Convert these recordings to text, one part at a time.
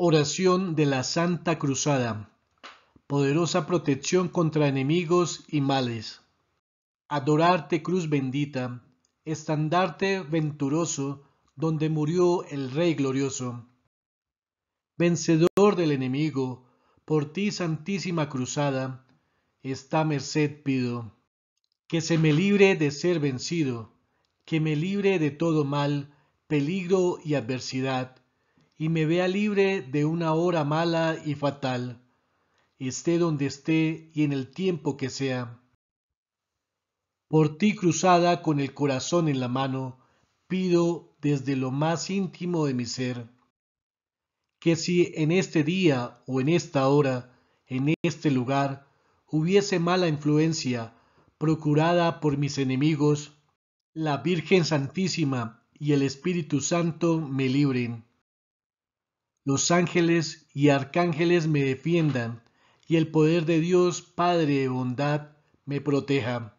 Oración de la Santa Cruzada. Poderosa protección contra enemigos y males. Adorarte, cruz bendita, estandarte venturoso, donde murió el Rey glorioso. Vencedor del enemigo, por ti, Santísima Cruzada, esta merced pido. Que se me libre de ser vencido, que me libre de todo mal, peligro y adversidad y me vea libre de una hora mala y fatal, esté donde esté y en el tiempo que sea. Por ti cruzada con el corazón en la mano, pido desde lo más íntimo de mi ser, que si en este día o en esta hora, en este lugar, hubiese mala influencia procurada por mis enemigos, la Virgen Santísima y el Espíritu Santo me libren los ángeles y arcángeles me defiendan, y el poder de Dios, Padre de bondad, me proteja.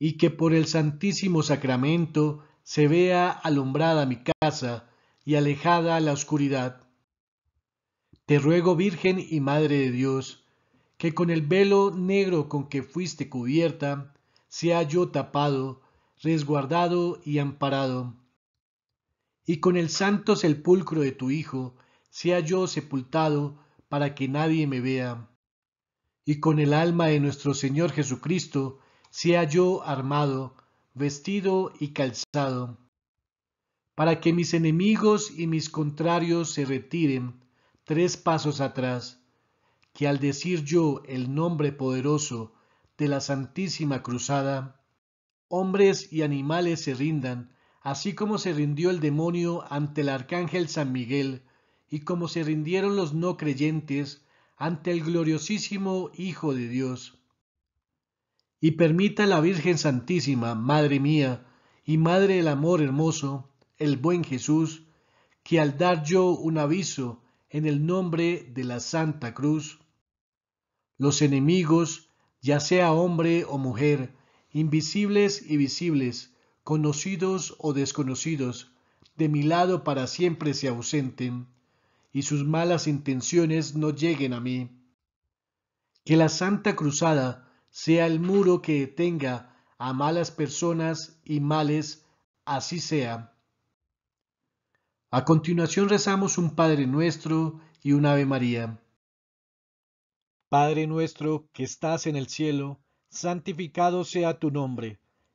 Y que por el Santísimo Sacramento se vea alumbrada mi casa y alejada la oscuridad. Te ruego, Virgen y Madre de Dios, que con el velo negro con que fuiste cubierta, sea yo tapado, resguardado y amparado y con el santo sepulcro de tu Hijo sea yo sepultado para que nadie me vea, y con el alma de nuestro Señor Jesucristo sea yo armado, vestido y calzado, para que mis enemigos y mis contrarios se retiren tres pasos atrás, que al decir yo el nombre poderoso de la Santísima Cruzada, hombres y animales se rindan así como se rindió el demonio ante el arcángel San Miguel, y como se rindieron los no creyentes ante el gloriosísimo Hijo de Dios. Y permita la Virgen Santísima, Madre mía, y Madre del Amor Hermoso, el buen Jesús, que al dar yo un aviso en el nombre de la Santa Cruz, los enemigos, ya sea hombre o mujer, invisibles y visibles, conocidos o desconocidos, de mi lado para siempre se ausenten, y sus malas intenciones no lleguen a mí. Que la Santa Cruzada sea el muro que detenga a malas personas y males, así sea. A continuación rezamos un Padre nuestro y un Ave María. Padre nuestro que estás en el cielo, santificado sea tu nombre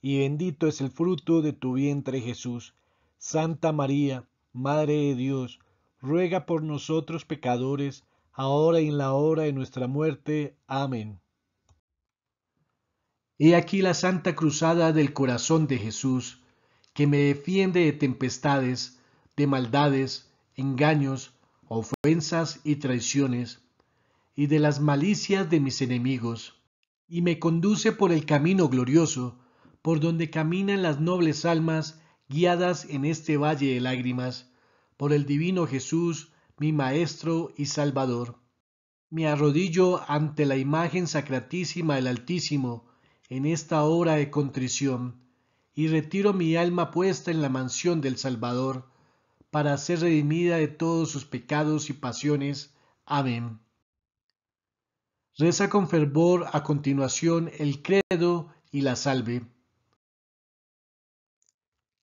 y bendito es el fruto de tu vientre Jesús. Santa María, Madre de Dios, ruega por nosotros pecadores, ahora y en la hora de nuestra muerte. Amén. He aquí la Santa Cruzada del Corazón de Jesús, que me defiende de tempestades, de maldades, engaños, ofensas y traiciones, y de las malicias de mis enemigos, y me conduce por el camino glorioso, por donde caminan las nobles almas guiadas en este valle de lágrimas, por el divino Jesús, mi Maestro y Salvador. Me arrodillo ante la imagen sacratísima del Altísimo en esta hora de contrición, y retiro mi alma puesta en la mansión del Salvador, para ser redimida de todos sus pecados y pasiones. Amén. Reza con fervor a continuación el credo y la salve.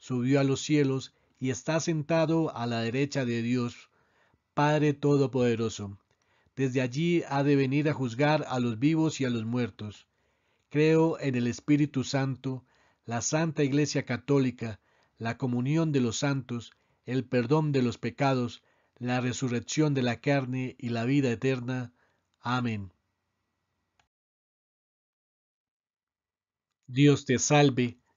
subió a los cielos y está sentado a la derecha de Dios, Padre Todopoderoso. Desde allí ha de venir a juzgar a los vivos y a los muertos. Creo en el Espíritu Santo, la Santa Iglesia Católica, la comunión de los santos, el perdón de los pecados, la resurrección de la carne y la vida eterna. Amén. Dios te salve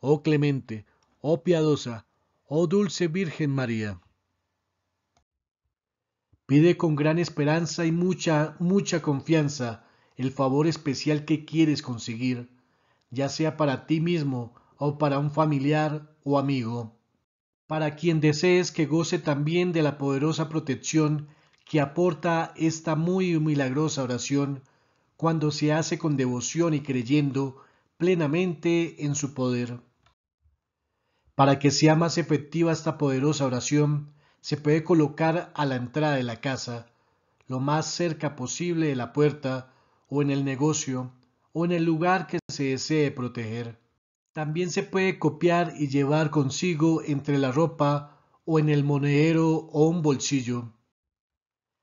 oh clemente, oh piadosa, oh dulce Virgen María. Pide con gran esperanza y mucha, mucha confianza el favor especial que quieres conseguir, ya sea para ti mismo o para un familiar o amigo, para quien desees que goce también de la poderosa protección que aporta esta muy milagrosa oración cuando se hace con devoción y creyendo plenamente en su poder. Para que sea más efectiva esta poderosa oración, se puede colocar a la entrada de la casa, lo más cerca posible de la puerta o en el negocio o en el lugar que se desee proteger. También se puede copiar y llevar consigo entre la ropa o en el monedero o un bolsillo.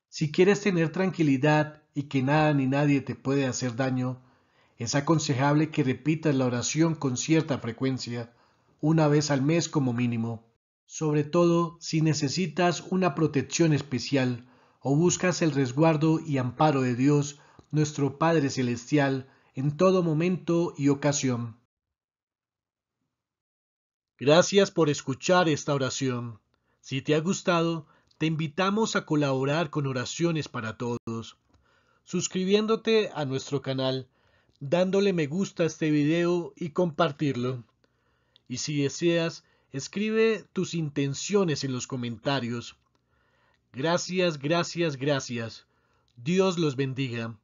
Si quieres tener tranquilidad y que nada ni nadie te puede hacer daño, es aconsejable que repitas la oración con cierta frecuencia una vez al mes como mínimo, sobre todo si necesitas una protección especial o buscas el resguardo y amparo de Dios, nuestro Padre Celestial, en todo momento y ocasión. Gracias por escuchar esta oración. Si te ha gustado, te invitamos a colaborar con oraciones para todos, suscribiéndote a nuestro canal, dándole me gusta a este video y compartirlo. Y si deseas, escribe tus intenciones en los comentarios. Gracias, gracias, gracias. Dios los bendiga.